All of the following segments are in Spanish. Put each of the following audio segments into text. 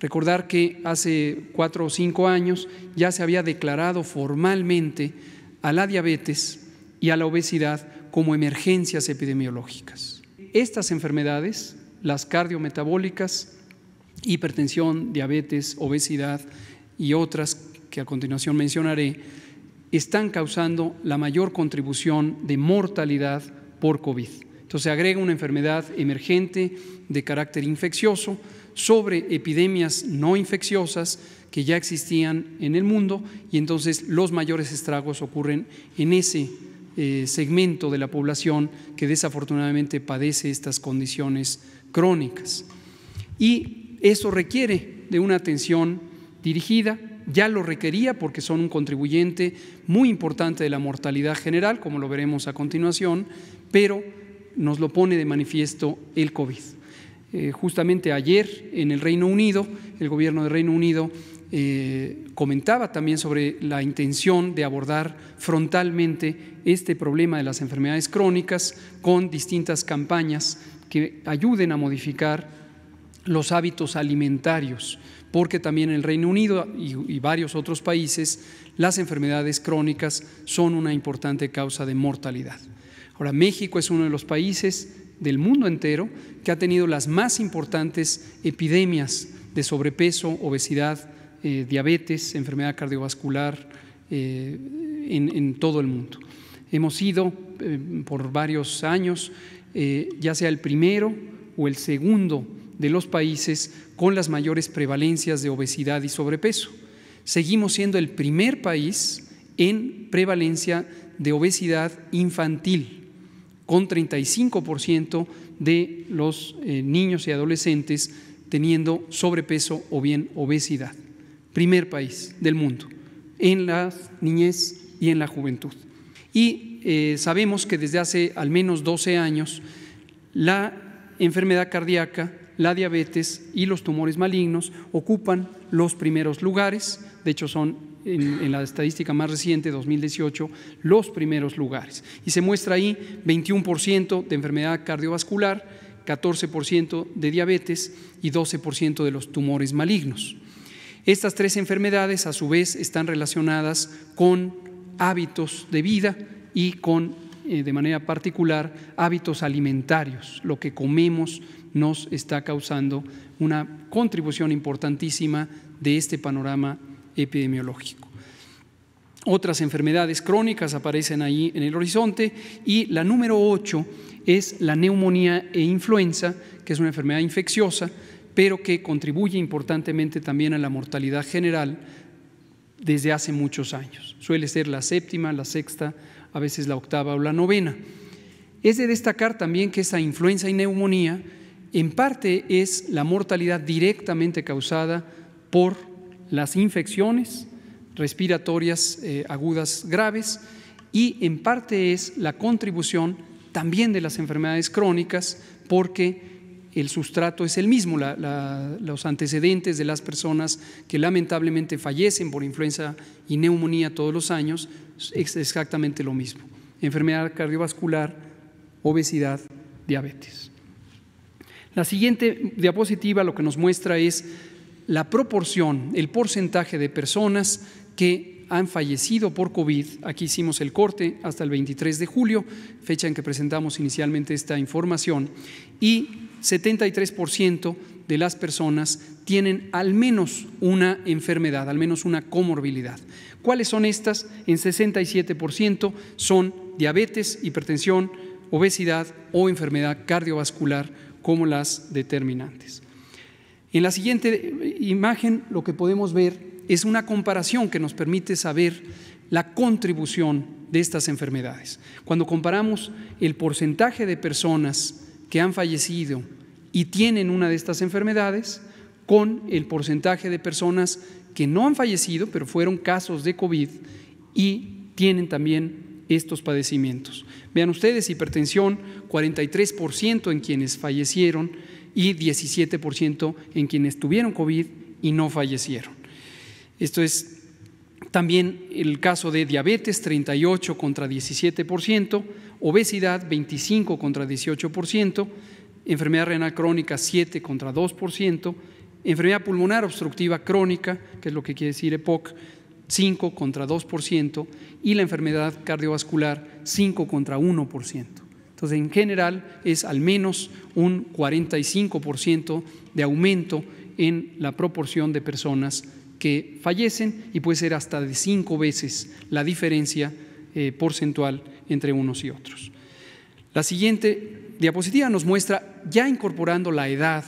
Recordar que hace cuatro o cinco años ya se había declarado formalmente a la diabetes y a la obesidad como emergencias epidemiológicas. Estas enfermedades, las cardiometabólicas, hipertensión, diabetes, obesidad y otras que a continuación mencionaré, están causando la mayor contribución de mortalidad por COVID. Entonces se agrega una enfermedad emergente de carácter infeccioso sobre epidemias no infecciosas que ya existían en el mundo y entonces los mayores estragos ocurren en ese eh, segmento de la población que desafortunadamente padece estas condiciones crónicas. Y eso requiere de una atención dirigida, ya lo requería porque son un contribuyente muy importante de la mortalidad general, como lo veremos a continuación, pero nos lo pone de manifiesto el COVID. Eh, justamente ayer en el Reino Unido, el gobierno del Reino Unido eh, comentaba también sobre la intención de abordar frontalmente este problema de las enfermedades crónicas con distintas campañas que ayuden a modificar los hábitos alimentarios, porque también en el Reino Unido y, varios otros países las enfermedades crónicas son una importante causa de mortalidad. Ahora, México es uno de los países del mundo entero que ha tenido las más importantes epidemias de sobrepeso, obesidad, eh, diabetes, enfermedad cardiovascular eh, en, todo el mundo. Hemos sido eh, por varios años ya sea el primero o el segundo de los países con las mayores prevalencias de obesidad y sobrepeso. Seguimos siendo el primer país en prevalencia de obesidad infantil con 35% de los eh, niños y adolescentes teniendo sobrepeso o bien obesidad. Primer país del mundo en la niñez y en la juventud. Y eh, sabemos que desde hace al menos 12 años la enfermedad cardíaca, la diabetes y los tumores malignos ocupan los primeros lugares, de hecho son en, la estadística más reciente, 2018, los primeros lugares. Y se muestra ahí 21% de enfermedad cardiovascular, 14% de diabetes y 12% de los tumores malignos. Estas tres enfermedades, a su vez, están relacionadas con hábitos de vida y con, eh, de manera particular, hábitos alimentarios. Lo que comemos nos está causando una contribución importantísima de este panorama epidemiológico. Otras enfermedades crónicas aparecen ahí en el horizonte y la número 8 es la neumonía e influenza, que es una enfermedad infecciosa, pero que contribuye importantemente también a la mortalidad general desde hace muchos años. Suele ser la séptima, la sexta, a veces la octava o la novena. Es de destacar también que esa influenza y neumonía en parte es la mortalidad directamente causada por las infecciones respiratorias eh, agudas graves y en parte es la contribución también de las enfermedades crónicas porque el sustrato es el mismo, los antecedentes de las personas que lamentablemente fallecen por influenza y neumonía todos los años es exactamente lo mismo. Enfermedad cardiovascular, obesidad, diabetes. La siguiente diapositiva lo que nos muestra es la proporción, el porcentaje de personas que han fallecido por COVID. Aquí hicimos el corte hasta el 23 de julio, fecha en que presentamos inicialmente esta información, y 73% de las personas tienen al menos una enfermedad, al menos una comorbilidad. ¿Cuáles son estas? En 67% son diabetes, hipertensión, obesidad o enfermedad cardiovascular como las determinantes. En la siguiente imagen lo que podemos ver es una comparación que nos permite saber la contribución de estas enfermedades. Cuando comparamos el porcentaje de personas que han fallecido y tienen una de estas enfermedades con el porcentaje de personas que no han fallecido, pero fueron casos de COVID y tienen también estos padecimientos. Vean ustedes, hipertensión, 43% en quienes fallecieron y 17% en quienes tuvieron COVID y no fallecieron. Esto es también el caso de diabetes, 38 contra 17%, obesidad, 25 contra 18%, enfermedad renal crónica, 7 contra 2%, enfermedad pulmonar obstructiva crónica, que es lo que quiere decir EPOC, 5 contra 2%, y la enfermedad cardiovascular 5 contra 1%. Entonces, en general es al menos un 45% de aumento en la proporción de personas que fallecen y puede ser hasta de cinco veces la diferencia eh, porcentual entre unos y otros. La siguiente diapositiva nos muestra, ya incorporando la edad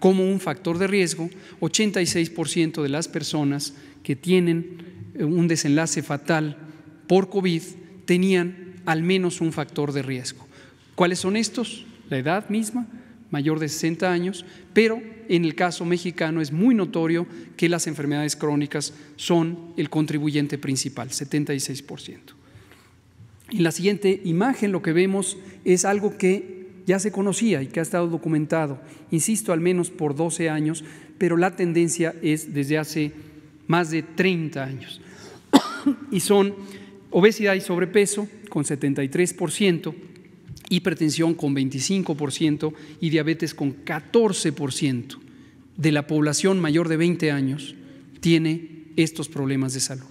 como un factor de riesgo, 86% de las personas que tienen un desenlace fatal por COVID tenían al menos un factor de riesgo. ¿Cuáles son estos? La edad misma, mayor de 60 años, pero en el caso mexicano es muy notorio que las enfermedades crónicas son el contribuyente principal, 76%. En la siguiente imagen lo que vemos es algo que ya se conocía y que ha estado documentado, insisto, al menos por 12 años, pero la tendencia es desde hace más de 30 años y son obesidad y sobrepeso con 73%, hipertensión con 25% y diabetes con 14% de la población mayor de 20 años tiene estos problemas de salud.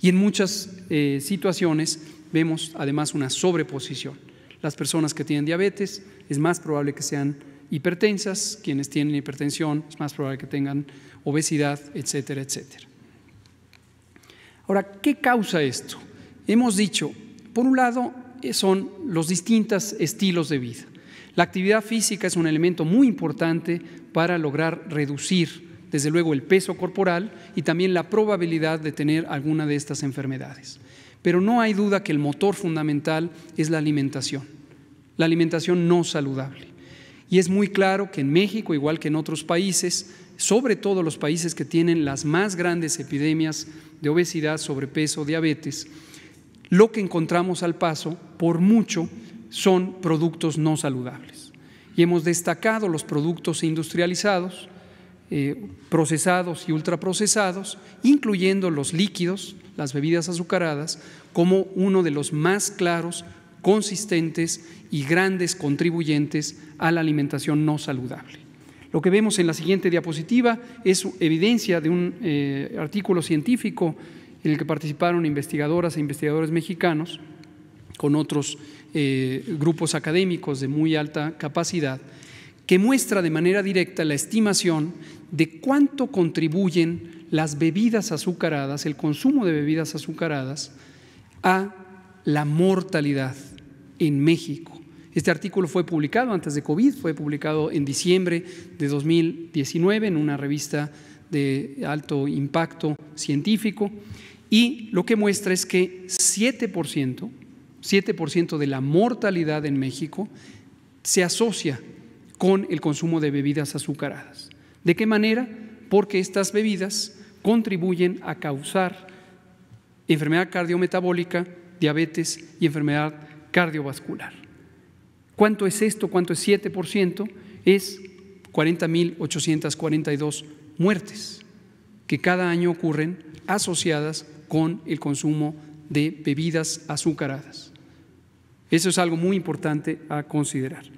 Y en muchas eh, situaciones vemos además una sobreposición. Las personas que tienen diabetes es más probable que sean hipertensas, quienes tienen hipertensión es más probable que tengan obesidad, etcétera, etcétera. Ahora, ¿qué causa esto? Hemos dicho, por un lado, eh, son los distintos estilos de vida. La actividad física es un elemento muy importante para lograr reducir, desde luego, el peso corporal y también la probabilidad de tener alguna de estas enfermedades. Pero no hay duda que el motor fundamental es la alimentación, la alimentación no saludable. Y es muy claro que en México, igual que en otros países, sobre todo los países que tienen las más grandes epidemias de obesidad, sobrepeso, diabetes, lo que encontramos al paso, por mucho, son productos no saludables. Y hemos destacado los productos industrializados, eh, procesados y ultraprocesados, incluyendo los líquidos, las bebidas azucaradas, como uno de los más claros, consistentes y grandes contribuyentes a la alimentación no saludable. Lo que vemos en la siguiente diapositiva es evidencia de un eh, artículo científico en el que participaron investigadoras e investigadores mexicanos con otros eh, grupos académicos de muy alta capacidad, que muestra de manera directa la estimación de cuánto contribuyen las bebidas azucaradas, el consumo de bebidas azucaradas, a la mortalidad en México. Este artículo fue publicado antes de COVID, fue publicado en diciembre de 2019 en una revista de alto impacto científico y lo que muestra es que 7%, 7 de la mortalidad en México se asocia con el consumo de bebidas azucaradas. ¿De qué manera? Porque estas bebidas contribuyen a causar enfermedad cardiometabólica, diabetes y enfermedad cardiovascular. ¿Cuánto es esto? ¿Cuánto es 7%? Es 40.842 muertes que cada año ocurren asociadas con el consumo de bebidas azucaradas. Eso es algo muy importante a considerar.